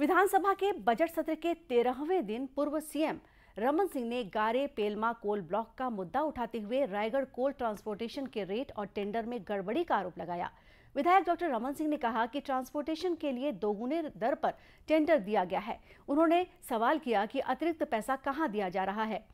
विधानसभा के बजट सत्र के तेरहवें दिन पूर्व सीएम रमन सिंह ने गारे पेलमा कोल ब्लॉक का मुद्दा उठाते हुए रायगढ़ कोल ट्रांसपोर्टेशन के रेट और टेंडर में गड़बड़ी का आरोप लगाया विधायक डॉक्टर रमन सिंह ने कहा कि ट्रांसपोर्टेशन के लिए दोगुने दर पर टेंडर दिया गया है उन्होंने सवाल किया कि अतिरिक्त पैसा कहां दिया जा रहा है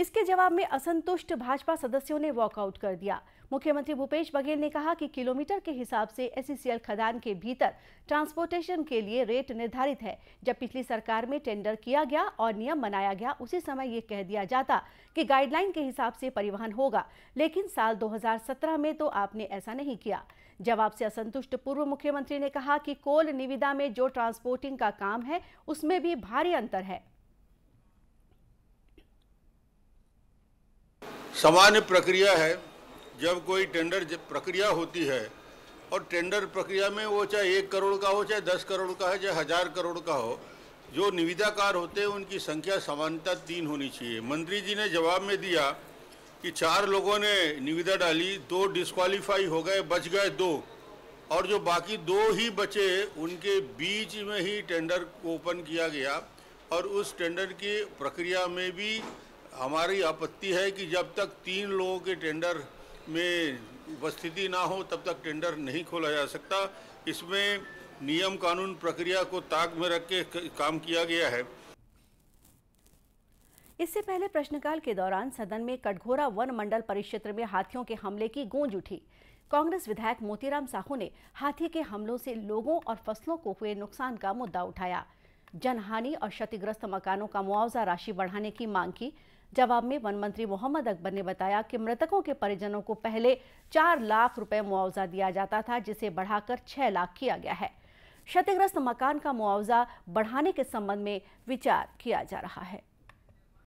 इसके जवाब में असंतुष्ट भाजपा सदस्यों ने वॉकआउट कर दिया मुख्यमंत्री भूपेश बघेल ने कहा कि किलोमीटर के हिसाब से एसईसीएल e खदान के भीतर ट्रांसपोर्टेशन के लिए रेट निर्धारित है जब पिछली सरकार में टेंडर किया गया और नियम बनाया गया उसी समय ये कह दिया जाता कि गाइडलाइन के हिसाब से परिवहन होगा लेकिन साल 2017 में तो आपने ऐसा नहीं किया जवाब से असंतुष्ट पूर्व मुख्यमंत्री ने कहा कि कोल निविदा में जो ट्रांसपोर्टिंग का काम है उसमें भी भारी अंतर है सामान्य प्रक्रिया है जब कोई टेंडर प्रक्रिया होती है और टेंडर प्रक्रिया में वो चाहे एक करोड़ का हो चाहे दस करोड़ का हो चाहे हज़ार करोड़ का हो जो निविदाकार होते हैं उनकी संख्या सामान्यता तीन होनी चाहिए मंत्री जी ने जवाब में दिया कि चार लोगों ने निविदा डाली दो डिस्कालीफाई हो गए बच गए दो और जो बाकी दो ही बचे उनके बीच में ही टेंडर ओपन किया गया और उस टेंडर की प्रक्रिया में भी हमारी आपत्ति है कि जब तक तीन लोगों के टेंडर में उपस्थिति ना हो तब तक टेंडर नहीं खोला जा सकता इसमें नियम कानून प्रक्रिया को ताक में रख के काम किया गया है इससे पहले प्रश्नकाल के दौरान सदन में कटघोरा वन मंडल परिक्षेत्र में हाथियों के हमले की गूंज उठी कांग्रेस विधायक मोतीराम साहू ने हाथी के हमलों से लोगों और फसलों को हुए नुकसान का मुद्दा उठाया जनहानि और क्षतिग्रस्त मकानों का मुआवजा राशि बढ़ाने की मांग की जवाब में वन मंत्री मोहम्मद अकबर ने बताया कि मृतकों के परिजनों को पहले चार लाख रुपए मुआवजा दिया जाता था जिसे बढ़ाकर छह लाख किया गया है क्षतिग्रस्त मकान का मुआवजा बढ़ाने के संबंध में विचार किया जा रहा है